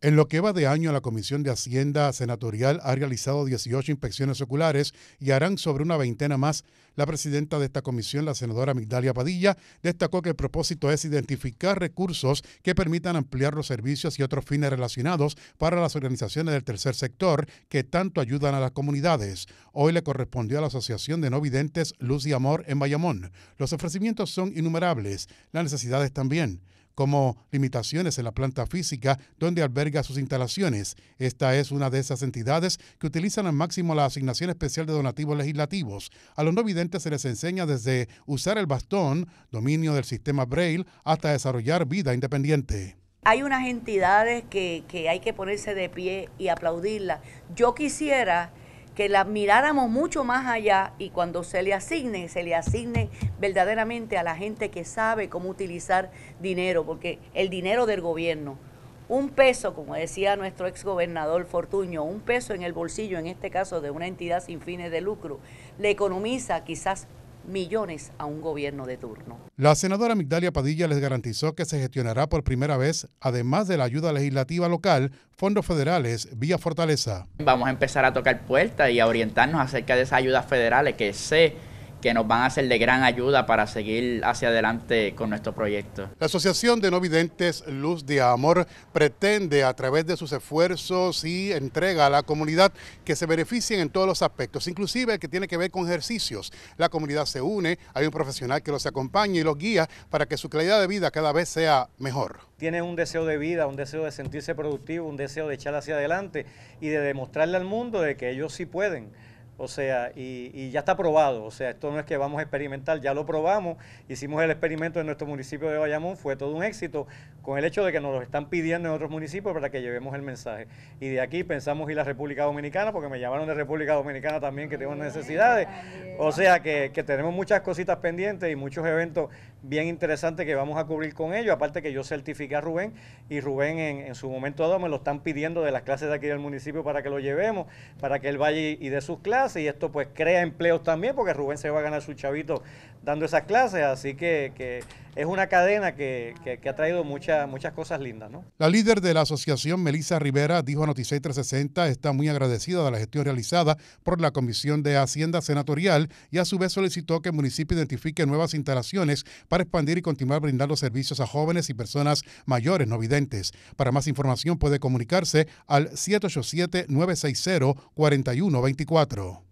En lo que va de año, la Comisión de Hacienda Senatorial ha realizado 18 inspecciones oculares y harán sobre una veintena más. La presidenta de esta comisión, la senadora Migdalia Padilla, destacó que el propósito es identificar recursos que permitan ampliar los servicios y otros fines relacionados para las organizaciones del tercer sector que tanto ayudan a las comunidades. Hoy le correspondió a la Asociación de No Videntes Luz y Amor en Bayamón. Los ofrecimientos son innumerables, las necesidades también como limitaciones en la planta física donde alberga sus instalaciones. Esta es una de esas entidades que utilizan al máximo la asignación especial de donativos legislativos. A los no videntes se les enseña desde usar el bastón, dominio del sistema Braille, hasta desarrollar vida independiente. Hay unas entidades que, que hay que ponerse de pie y aplaudirlas. Yo quisiera que la miráramos mucho más allá y cuando se le asigne, se le asigne verdaderamente a la gente que sabe cómo utilizar dinero, porque el dinero del gobierno, un peso, como decía nuestro ex gobernador Fortuño, un peso en el bolsillo, en este caso de una entidad sin fines de lucro, le economiza quizás millones a un gobierno de turno. La senadora Migdalia Padilla les garantizó que se gestionará por primera vez, además de la ayuda legislativa local, fondos federales vía Fortaleza. Vamos a empezar a tocar puertas y a orientarnos acerca de esas ayudas federales que se que nos van a ser de gran ayuda para seguir hacia adelante con nuestro proyecto. La Asociación de No Videntes Luz de Amor pretende a través de sus esfuerzos y entrega a la comunidad que se beneficien en todos los aspectos, inclusive el que tiene que ver con ejercicios. La comunidad se une, hay un profesional que los acompaña y los guía para que su calidad de vida cada vez sea mejor. Tienen un deseo de vida, un deseo de sentirse productivo, un deseo de echar hacia adelante y de demostrarle al mundo de que ellos sí pueden. O sea, y, ya está probado. O sea, esto no es que vamos a experimentar, ya lo probamos. Hicimos el experimento en nuestro municipio de Bayamón, fue todo un éxito, con el hecho de que nos lo están pidiendo en otros municipios para que llevemos el mensaje. Y de aquí pensamos ir a República Dominicana, porque me llamaron de República Dominicana también que tengo ah, necesidades. O sea, que, tenemos muchas cositas pendientes y muchos eventos bien interesantes que vamos a cubrir con ellos. Aparte que yo certificé a Rubén y Rubén en, su momento dado me lo están pidiendo de las clases de aquí del municipio para que lo llevemos, para que él vaya y, y dé sus clases y esto pues crea empleos también porque Rubén se va a ganar su chavito dando esas clases, así que es una cadena que, ha traído muchas muchas cosas lindas. ¿no? La líder de la asociación, Melissa Rivera, dijo a Noticias 360, está muy agradecida de la gestión realizada por la Comisión de Hacienda Senatorial y a su vez solicitó que el municipio identifique nuevas instalaciones para expandir y continuar brindando servicios a jóvenes y personas mayores no videntes. Para más información puede comunicarse al 787-960-4124.